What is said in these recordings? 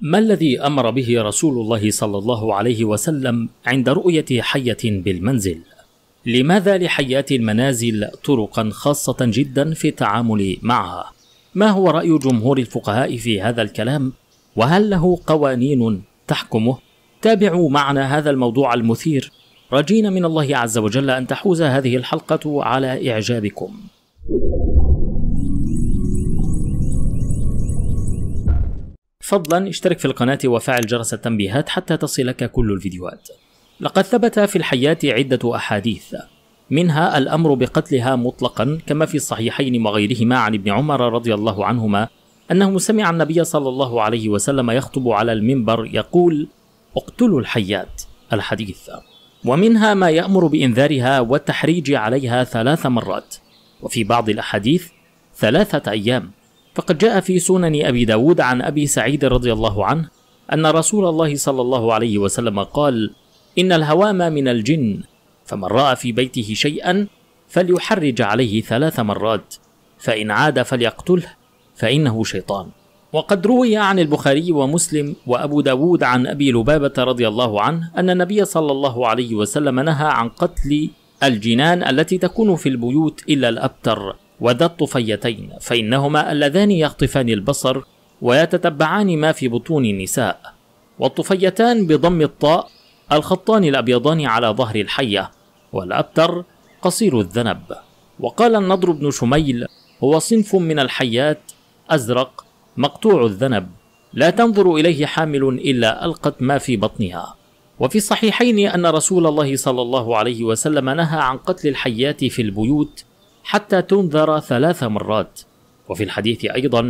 ما الذي امر به رسول الله صلى الله عليه وسلم عند رؤيه حيه بالمنزل لماذا لحيات المنازل طرقا خاصه جدا في التعامل معها ما هو راي جمهور الفقهاء في هذا الكلام وهل له قوانين تحكمه تابعوا معنا هذا الموضوع المثير رجينا من الله عز وجل ان تحوز هذه الحلقه على اعجابكم فضلا اشترك في القناة وفعل جرس التنبيهات حتى تصلك كل الفيديوهات لقد ثبت في الحياة عدة أحاديث منها الأمر بقتلها مطلقا كما في الصحيحين وغيرهما عن ابن عمر رضي الله عنهما أنه سمع النبي صلى الله عليه وسلم يخطب على المنبر يقول اقتلوا الحيات الحديث ومنها ما يأمر بإنذارها والتحريج عليها ثلاث مرات وفي بعض الأحاديث ثلاثة أيام فقد جاء في سنن أبي داود عن أبي سعيد رضي الله عنه أن رسول الله صلى الله عليه وسلم قال إن الهوام من الجن فمن رأى في بيته شيئا فليحرج عليه ثلاث مرات فإن عاد فليقتله فإنه شيطان وقد روي عن البخاري ومسلم وأبو داود عن أبي لبابة رضي الله عنه أن النبي صلى الله عليه وسلم نهى عن قتل الجنان التي تكون في البيوت إلا الأبتر وذا الطفيتين فإنهما اللذان يخطفان البصر ويتتبعان ما في بطون النساء والطفيتان بضم الطاء الخطان الأبيضان على ظهر الحية والأبتر قصير الذنب وقال النضر بن شميل هو صنف من الحيات أزرق مقطوع الذنب لا تنظر إليه حامل إلا ألقت ما في بطنها وفي الصحيحين أن رسول الله صلى الله عليه وسلم نهى عن قتل الحيات في البيوت حتى تنذر ثلاث مرات وفي الحديث أيضا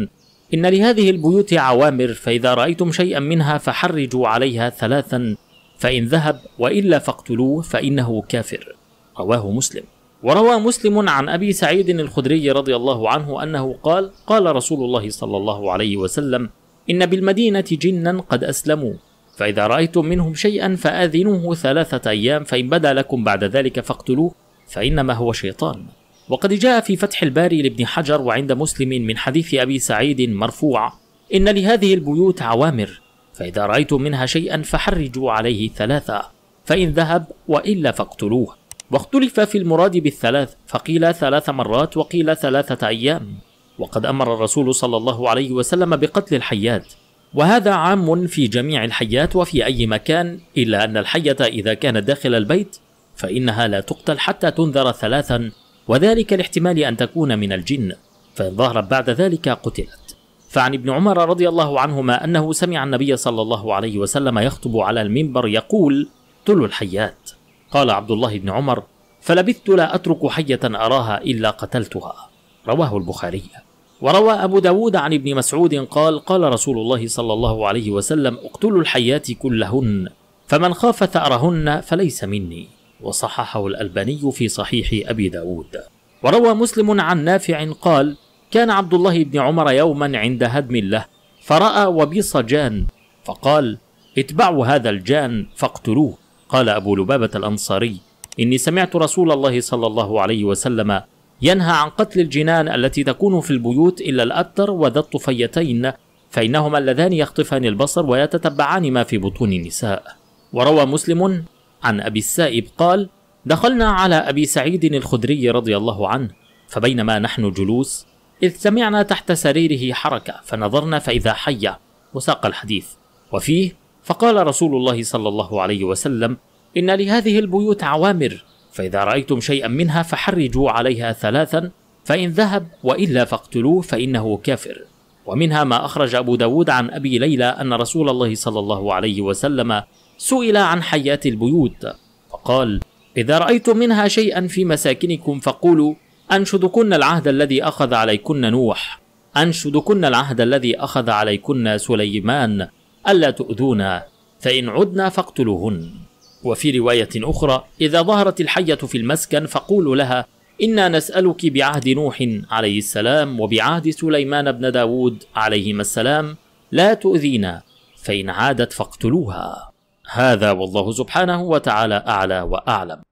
إن لهذه البيوت عوامر فإذا رأيتم شيئا منها فحرجوا عليها ثلاثا فإن ذهب وإلا فاقتلوه فإنه كافر رواه مسلم وروى مسلم عن أبي سعيد الخدري رضي الله عنه أنه قال قال رسول الله صلى الله عليه وسلم إن بالمدينة جنا قد أسلموا فإذا رأيتم منهم شيئا فآذنوه ثلاثة أيام فإن بدا لكم بعد ذلك فاقتلوه فإنما هو شيطان وقد جاء في فتح الباري لابن حجر وعند مسلم من حديث أبي سعيد مرفوع إن لهذه البيوت عوامر فإذا رأيتم منها شيئا فحرجوا عليه ثلاثة فإن ذهب وإلا فاقتلوه واختلف في المراد بالثلاث فقيل ثلاث مرات وقيل ثلاثة أيام وقد أمر الرسول صلى الله عليه وسلم بقتل الحيات وهذا عام في جميع الحيات وفي أي مكان إلا أن الحية إذا كانت داخل البيت فإنها لا تقتل حتى تنذر ثلاثا وذلك لاحتمال أن تكون من الجن فإن ظهرت بعد ذلك قتلت فعن ابن عمر رضي الله عنهما أنه سمع النبي صلى الله عليه وسلم يخطب على المنبر يقول تل الحيات قال عبد الله بن عمر فلبثت لا أترك حية أراها إلا قتلتها رواه البخاري وروى أبو داود عن ابن مسعود قال قال رسول الله صلى الله عليه وسلم اقتلوا الحيات كلهن فمن خاف ثأرهن فليس مني وصححه الألباني في صحيح أبي داود وروى مسلم عن نافع قال كان عبد الله بن عمر يوما عند هدم له فرأى وبيص جان فقال اتبعوا هذا الجان فاقتلوه قال أبو لبابة الأنصاري إني سمعت رسول الله صلى الله عليه وسلم ينهى عن قتل الجنان التي تكون في البيوت إلا الأتر وذا الطفيتين فإنهما اللذان يخطفان البصر ويتتبعان ما في بطون النساء وروى مسلم عن أبي السائب قال دخلنا على أبي سعيد الخدري رضي الله عنه فبينما نحن جلوس إذ سمعنا تحت سريره حركة فنظرنا فإذا حية وساق الحديث وفيه فقال رسول الله صلى الله عليه وسلم إن لهذه البيوت عوامر فإذا رأيتم شيئا منها فحرجوا عليها ثلاثا فإن ذهب وإلا فاقتلوه فإنه كافر ومنها ما أخرج أبو داود عن أبي ليلى أن رسول الله صلى الله عليه وسلم سئل عن حياة البيوت فقال إذا رأيتم منها شيئا في مساكنكم فقولوا أنشدكن العهد الذي أخذ عليكن نوح أنشدكن العهد الذي أخذ عليكن سليمان ألا تؤذونا فإن عدنا فاقتلوهن وفي رواية أخرى إذا ظهرت الحية في المسكن فقولوا لها إنا نسألك بعهد نوح عليه السلام وبعهد سليمان بن داود عليهما السلام لا تؤذينا فإن عادت فاقتلوها هذا والله سبحانه وتعالى اعلى واعلم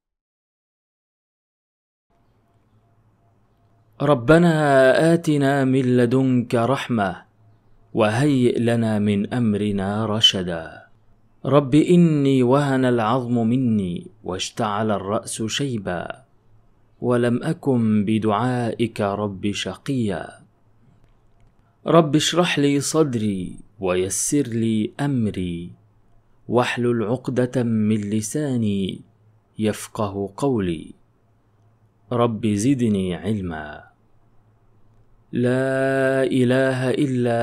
ربنا آتنا من لدنك رحمة وهيئ لنا من أمرنا رشدا رب إني وهن العظم مني واشتعل الرأس شيبا ولم أكن بدعائك رب شقيا رب اشرح لي صدري ويسر لي أمري واحلل عقدة من لساني يفقه قولي رب زدني علما لا إله إلا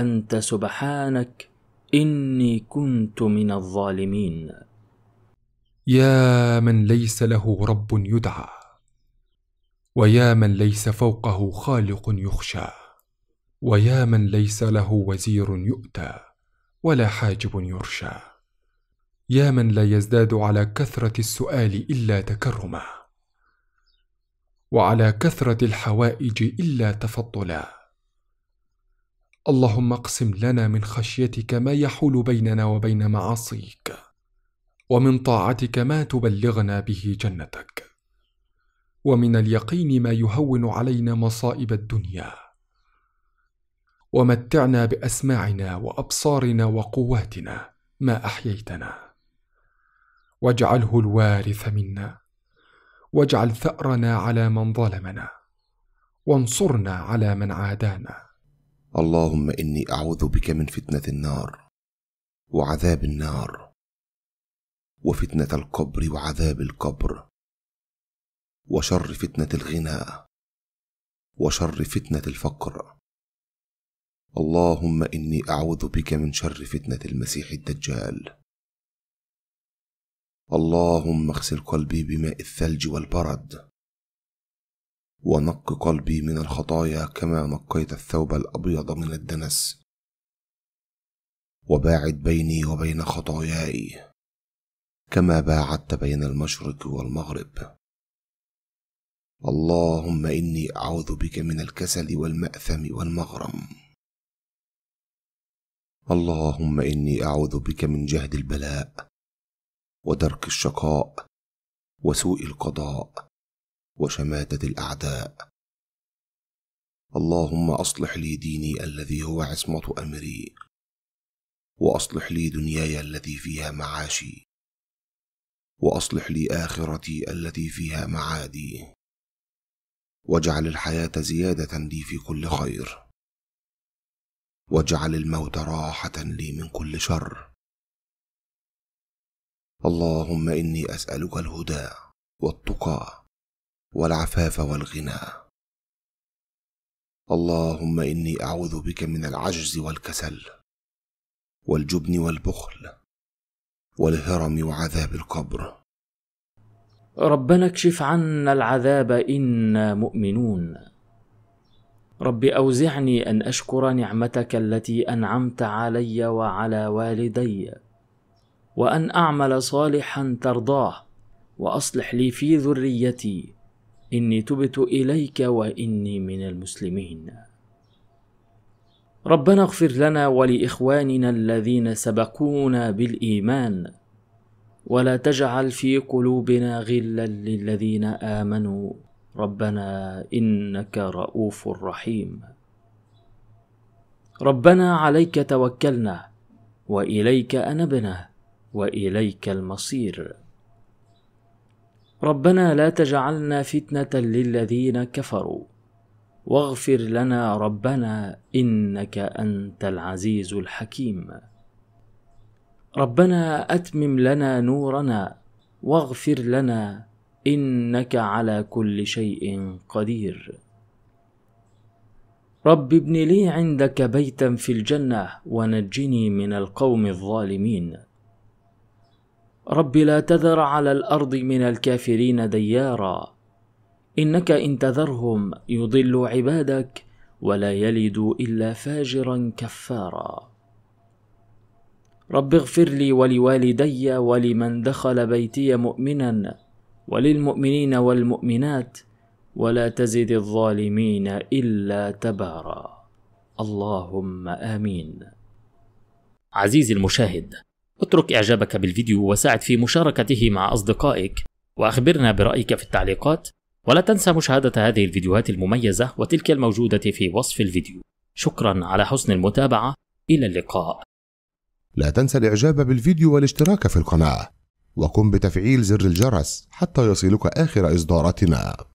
أنت سبحانك إني كنت من الظالمين يا من ليس له رب يدعى ويا من ليس فوقه خالق يخشى ويا من ليس له وزير يؤتى ولا حاجب يرشى يا من لا يزداد على كثرة السؤال إلا تكرما وعلى كثرة الحوائج إلا تفضلا اللهم اقسم لنا من خشيتك ما يحول بيننا وبين معاصيك ومن طاعتك ما تبلغنا به جنتك ومن اليقين ما يهون علينا مصائب الدنيا ومتعنا باسماعنا وابصارنا وقواتنا ما احييتنا واجعله الوارث منا واجعل ثأرنا على من ظلمنا وانصرنا على من عادانا اللهم إني أعوذ بك من فتنة النار وعذاب النار وفتنة القبر وعذاب القبر وشر فتنة الغنى وشر فتنة الفقر اللهم إني أعوذ بك من شر فتنة المسيح الدجال اللهم اغسل قلبي بماء الثلج والبرد ونق قلبي من الخطايا كما نقيت الثوب الابيض من الدنس وباعد بيني وبين خطاياي كما باعدت بين المشرق والمغرب اللهم اني اعوذ بك من الكسل والماثم والمغرم اللهم اني اعوذ بك من جهد البلاء ودرك الشقاء وسوء القضاء وشماته الاعداء اللهم اصلح لي ديني الذي هو عصمه امري واصلح لي دنياي التي فيها معاشي واصلح لي اخرتي التي فيها معادي واجعل الحياه زياده لي في كل خير واجعل الموت راحه لي من كل شر اللهم اني اسالك الهدى والتقى والعفاف والغنى اللهم اني اعوذ بك من العجز والكسل والجبن والبخل والهرم وعذاب القبر ربنا اكشف عنا العذاب انا مؤمنون رب اوزعني ان اشكر نعمتك التي انعمت علي وعلى والدي وأن أعمل صالحا ترضاه وأصلح لي في ذريتي إني تبت إليك وإني من المسلمين ربنا اغفر لنا ولإخواننا الذين سبقونا بالإيمان ولا تجعل في قلوبنا غلا للذين آمنوا ربنا إنك رؤوف رحيم ربنا عليك توكلنا وإليك أنبنا واليك المصير ربنا لا تجعلنا فتنه للذين كفروا واغفر لنا ربنا انك انت العزيز الحكيم ربنا اتمم لنا نورنا واغفر لنا انك على كل شيء قدير رب ابن لي عندك بيتا في الجنه ونجني من القوم الظالمين رب لا تذر على الارض من الكافرين ديارا انك ان تذرهم يضلوا عبادك ولا يلدوا الا فاجرا كفارا رب اغفر لي ولوالدي ولمن دخل بيتي مؤمنا وللمؤمنين والمؤمنات ولا تزد الظالمين الا تبارا اللهم امين عزيزي المشاهد اترك إعجابك بالفيديو وساعد في مشاركته مع أصدقائك وأخبرنا برأيك في التعليقات ولا تنسى مشاهدة هذه الفيديوهات المميزة وتلك الموجودة في وصف الفيديو شكرا على حسن المتابعة إلى اللقاء لا تنسى الإعجاب بالفيديو والاشتراك في القناة وقم بتفعيل زر الجرس حتى يصلك آخر إصداراتنا